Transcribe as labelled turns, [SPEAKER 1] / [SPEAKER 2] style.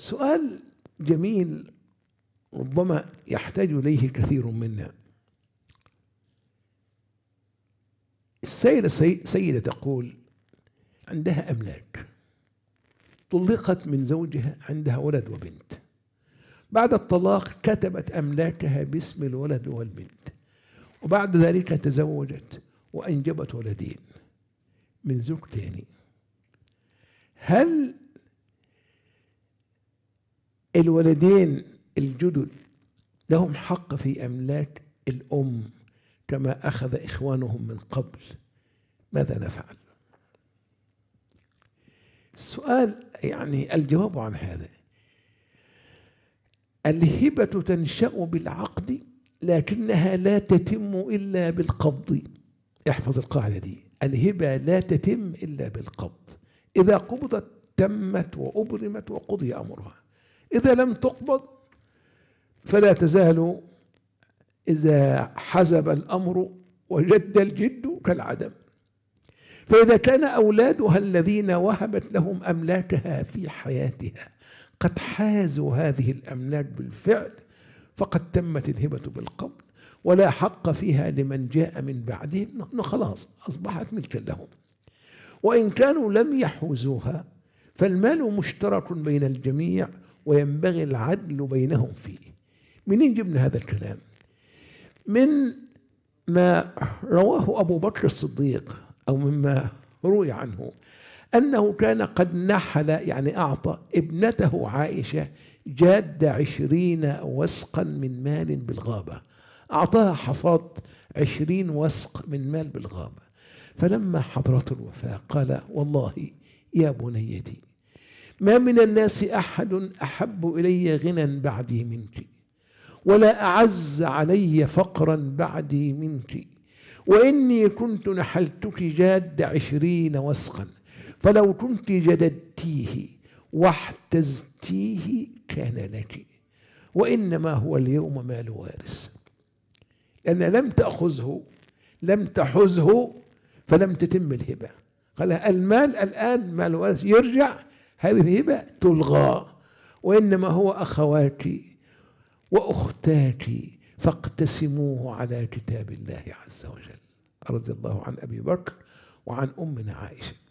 [SPEAKER 1] سؤال جميل ربما يحتاج اليه كثير منا السيده سيده تقول عندها املاك طلقت من زوجها عندها ولد وبنت بعد الطلاق كتبت املاكها باسم الولد والبنت وبعد ذلك تزوجت وانجبت ولدين من زوج تاني هل الولدين الجدد لهم حق في املاك الام كما اخذ اخوانهم من قبل ماذا نفعل السؤال يعني الجواب عن هذا الهبه تنشا بالعقد لكنها لا تتم الا بالقبض احفظ القاعده دي الهبه لا تتم الا بالقبض اذا قبضت تمت وابرمت وقضي امرها إذا لم تقبض فلا تزال إذا حزب الأمر وجد الجد كالعدم فإذا كان أولادها الذين وهبت لهم أملاكها في حياتها قد حازوا هذه الأملاك بالفعل فقد تمت الهبة بالقبض ولا حق فيها لمن جاء من بعدهم خلاص أصبحت ملكا لهم وإن كانوا لم يحوزوها فالمال مشترك بين الجميع وينبغي العدل بينهم فيه منين جبنا هذا الكلام من ما رواه أبو بكر الصديق أو مما روي عنه أنه كان قد نحل يعني أعطى ابنته عائشة جاد عشرين وسقا من مال بالغابة أعطاها حصاد عشرين وسق من مال بالغابة فلما حضرت الوفاة قال والله يا بنيتي ما من الناس احد احب الي غنى بعدي منك ولا اعز علي فقرا بعدي منك واني كنت نحلتك جاد عشرين وسقا فلو كنت جددتيه واحتزتيه كان لك وانما هو اليوم مال وارث لان لم تاخذه لم تحزه فلم تتم الهبه قال المال الان مال وارث يرجع هذه الهبة تلغى وإنما هو أخواتي وأختاتي فاقتسموه على كتاب الله عز وجل رضي الله عن أبي بكر وعن أمنا عائشة